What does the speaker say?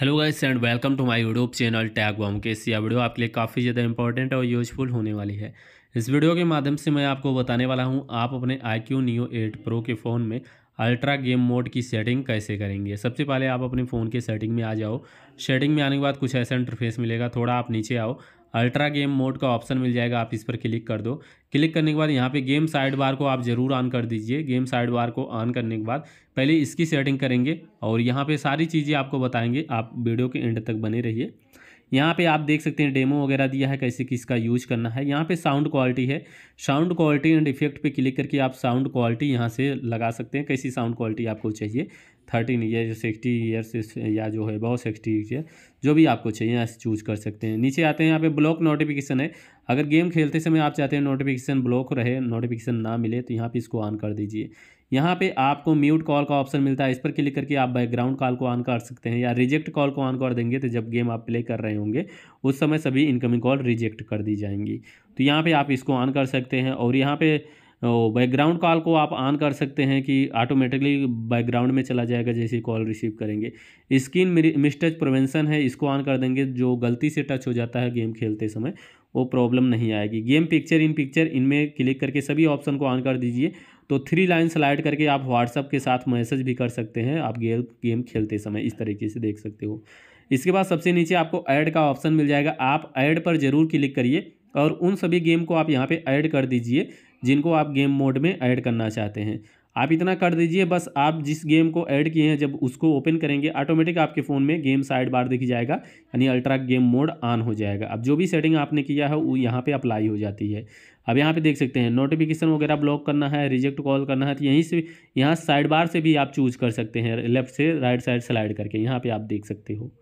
hello guys and welcome to my YouTube channel टैग वॉम के सी वीडियो आपके लिए काफ़ी ज़्यादा इंपॉर्टेंट और यूजफुल होने वाली है इस वीडियो के माध्यम से मैं आपको बताने वाला हूं आप अपने I Q Neo eight Pro के फ़ोन में अल्ट्रा गेम मोड की सेटिंग कैसे करेंगे सबसे पहले आप अपने फ़ोन के सेटिंग में आ जाओ सेटिंग में आने के बाद कुछ ऐसा इंटरफेस मिलेगा थोड़ा आप नीचे आओ अल्ट्रा गेम मोड का ऑप्शन मिल जाएगा आप इस पर क्लिक कर दो क्लिक करने के बाद यहाँ पे गेम साइड बार को आप ज़रूर ऑन कर दीजिए गेम साइड बार को ऑन करने के बाद पहले इसकी सेटिंग करेंगे और यहाँ पे सारी चीज़ें आपको बताएंगे आप वीडियो के एंड तक बने रहिए यहाँ पे आप देख सकते हैं डेमो वगैरह दिया है कैसे किसका यूज करना है यहाँ पे साउंड क्वालिटी है साउंड क्वालिटी एंड इफेक्ट पे क्लिक करके आप साउंड क्वालिटी यहाँ से लगा सकते हैं कैसी साउंड क्वालिटी आपको चाहिए थर्टीन ईयर सिक्सटी ईयर या जो है बहुत सिक्सटी ईयर जो भी आपको चाहिए यहाँ से चूज कर सकते हैं नीचे आते हैं यहाँ पे ब्लॉक नोटिफिकेशन है अगर गेम खेलते समय आप चाहते हैं नोटिफिकेशन ब्लॉक रहे नोटिफिकेशन ना मिले तो यहाँ पे इसको ऑन कर दीजिए यहाँ पे आपको म्यूट कॉल का ऑप्शन मिलता है इस पर क्लिक करके आप बैकग्राउंड कॉल को ऑन कर सकते हैं या रिजेक्ट कॉल को ऑन कर देंगे तो जब गेम आप प्ले कर रहे होंगे उस समय सभी इनकमिंग कॉल रिजेक्ट कर दी जाएंगी तो यहाँ पर आप इसको ऑन कर सकते हैं और यहाँ पर बैकग्राउंड कॉल को आप ऑन कर सकते हैं कि ऑटोमेटिकली बैकग्राउंड में चला जाएगा जैसे कॉल रिसीव करेंगे स्क्रीन मिस्टच प्रिवेंशन है इसको ऑन कर देंगे जो गलती से टच हो जाता है गेम खेलते समय वो प्रॉब्लम नहीं आएगी गेम पिक्चर इन पिक्चर इनमें क्लिक करके सभी ऑप्शन को ऑन कर दीजिए तो थ्री लाइन स्लाइड करके आप व्हाट्सअप के साथ मैसेज भी कर सकते हैं आप गेम गेम खेलते समय इस तरीके से देख सकते हो इसके बाद सबसे नीचे आपको ऐड का ऑप्शन मिल जाएगा आप ऐड पर ज़रूर क्लिक करिए और उन सभी गेम को आप यहाँ पे ऐड कर दीजिए जिनको आप गेम मोड में ऐड करना चाहते हैं आप इतना कर दीजिए बस आप जिस गेम को ऐड किए हैं जब उसको ओपन करेंगे ऑटोमेटिक आपके फ़ोन में गेम साइड बार दिख जाएगा यानी अल्ट्रा गेम मोड ऑन हो जाएगा अब जो भी सेटिंग आपने किया है वो यहाँ पे अप्लाई हो जाती है अब यहाँ पे देख सकते हैं नोटिफिकेशन वगैरह ब्लॉक करना है रिजेक्ट कॉल करना है तो यहीं से यहाँ साइड बार से भी आप चूज़ कर सकते हैं लेफ्ट से राइट साइड स्लाइड करके यहाँ पर आप देख सकते हो